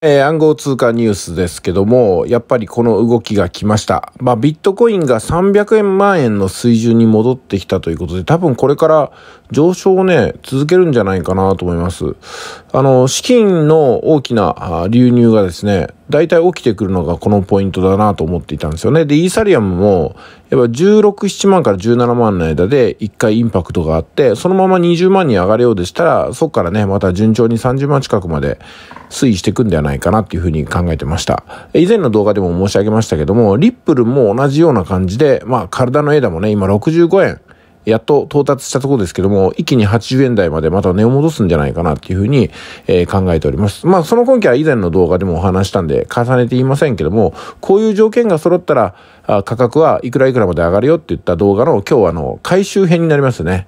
えー、暗号通貨ニュースですけども、やっぱりこの動きが来ました。まあ、ビットコインが300円万円の水準に戻ってきたということで、多分これから上昇をね、続けるんじゃないかなと思います。あの、資金の大きな流入がですね、大体起きてくるのがこのポイントだなと思っていたんですよね。で、イーサリアムも、やっぱ16、7万から17万の間で1回インパクトがあって、そのまま20万に上がるようでしたら、そこからね、また順調に30万近くまで推移していくんではないかなっていうふうに考えてました。以前の動画でも申し上げましたけども、リップルも同じような感じで、まあ、体の枝もね、今65円。やっと到達したところですけども、一気に80円台までまた値を戻すんじゃないかなっていうふうに、えー、考えております。まあ、その根拠は以前の動画でもお話したんで、重ねて言いませんけども、こういう条件が揃ったら、あ価格はいくらいくらまで上がるよって言った動画の今日はあの、回収編になりますね。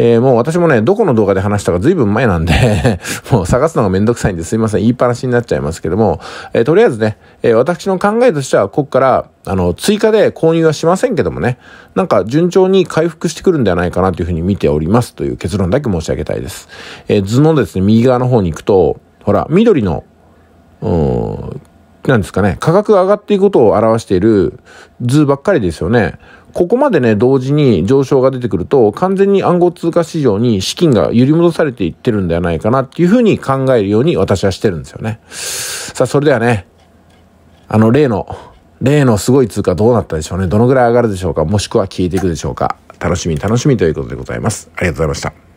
えー、もう私もね、どこの動画で話したか随分前なんで もう探すのがめんどくさいんですいません、言いっぱなしになっちゃいますけども、えー、とりあえずね、えー、私の考えとしては、ここから、あの、追加で購入はしませんけどもね、なんか順調に回復してくるんではないかなというふうに見ておりますという結論だけ申し上げたいです。えー、図のですね、右側の方に行くと、ほら、緑の、うん、なんですかね、価格が上がっていくことを表している図ばっかりですよね。ここまでね、同時に上昇が出てくると、完全に暗号通貨市場に資金が揺り戻されていってるんではないかなっていうふうに考えるように私はしてるんですよね。さあ、それではね、あの例の、例のすごい通貨どうなったでしょうね。どのぐらい上がるでしょうか。もしくは消えていくでしょうか。楽しみ、楽しみということでございます。ありがとうございました。